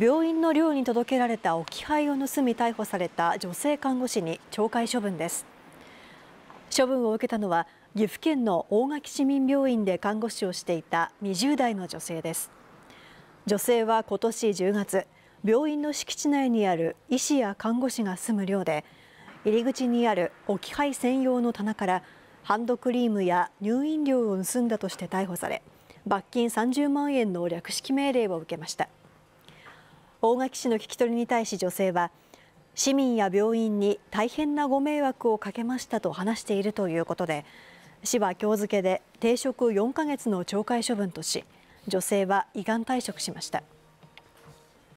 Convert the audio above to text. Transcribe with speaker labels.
Speaker 1: 病院の寮に届けられた置き配を盗み逮捕された女性看護師に懲戒処分です処分を受けたのは岐阜県の大垣市民病院で看護師をしていた20代の女性です女性は今年10月病院の敷地内にある医師や看護師が住む寮で入り口にある置き配専用の棚からハンドクリームや入院料を盗んだとして逮捕され罰金30万円の略式命令を受けました。大垣市の聞き取りに対し女性は市民や病院に大変なご迷惑をかけましたと話しているということで市は今日付で停職4ヶ月の懲戒処分とし女性は依願退職しました。